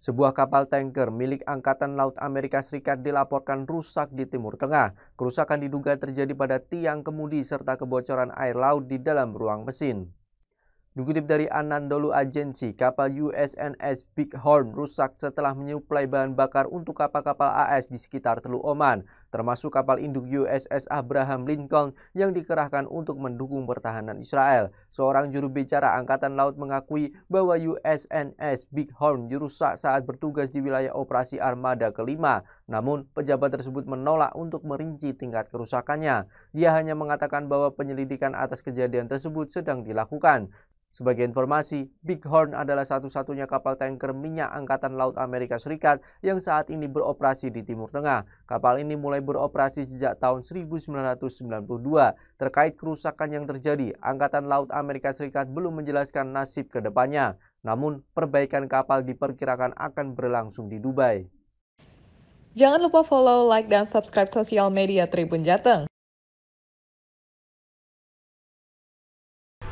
Sebuah kapal tanker milik Angkatan Laut Amerika Serikat dilaporkan rusak di Timur Tengah. Kerusakan diduga terjadi pada tiang kemudi serta kebocoran air laut di dalam ruang mesin. Dikutip dari Anandolu Agency, kapal USNS Big Horn rusak setelah menyuplai bahan bakar untuk kapal-kapal AS di sekitar Teluk Oman termasuk kapal induk USS Abraham Lincoln yang dikerahkan untuk mendukung pertahanan Israel. Seorang juru bicara Angkatan Laut mengakui bahwa USNS Big Horn dirusak saat bertugas di wilayah operasi armada kelima. Namun, pejabat tersebut menolak untuk merinci tingkat kerusakannya. Dia hanya mengatakan bahwa penyelidikan atas kejadian tersebut sedang dilakukan. Sebagai informasi, Big Horn adalah satu-satunya kapal tanker minyak Angkatan Laut Amerika Serikat yang saat ini beroperasi di Timur Tengah. Kapal ini mulai beroperasi sejak tahun 1992. Terkait kerusakan yang terjadi, Angkatan Laut Amerika Serikat belum menjelaskan nasib ke depannya. Namun, perbaikan kapal diperkirakan akan berlangsung di Dubai. Jangan lupa follow, like, dan subscribe sosial media Tribun Jateng.